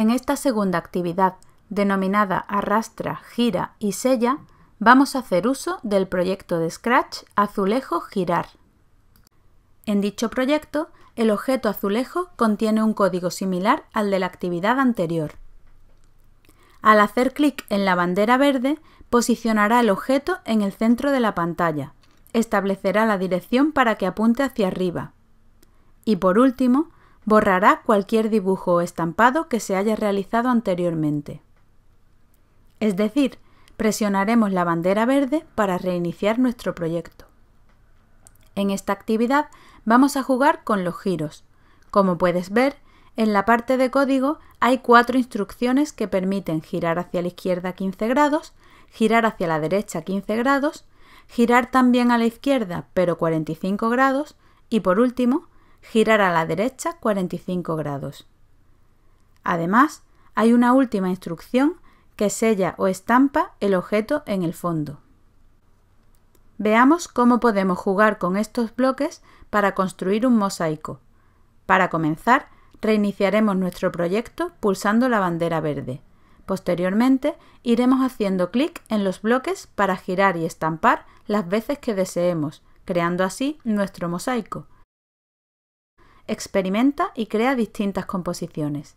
En esta segunda actividad, denominada Arrastra, Gira y Sella, vamos a hacer uso del proyecto de Scratch Azulejo Girar. En dicho proyecto, el objeto azulejo contiene un código similar al de la actividad anterior. Al hacer clic en la bandera verde, posicionará el objeto en el centro de la pantalla, establecerá la dirección para que apunte hacia arriba. Y por último, borrará cualquier dibujo o estampado que se haya realizado anteriormente. Es decir, presionaremos la bandera verde para reiniciar nuestro proyecto. En esta actividad vamos a jugar con los giros. Como puedes ver, en la parte de código hay cuatro instrucciones que permiten girar hacia la izquierda 15 grados, girar hacia la derecha 15 grados, girar también a la izquierda pero 45 grados y por último girar a la derecha 45 grados. Además, hay una última instrucción que sella o estampa el objeto en el fondo. Veamos cómo podemos jugar con estos bloques para construir un mosaico. Para comenzar, reiniciaremos nuestro proyecto pulsando la bandera verde. Posteriormente, iremos haciendo clic en los bloques para girar y estampar las veces que deseemos, creando así nuestro mosaico experimenta y crea distintas composiciones.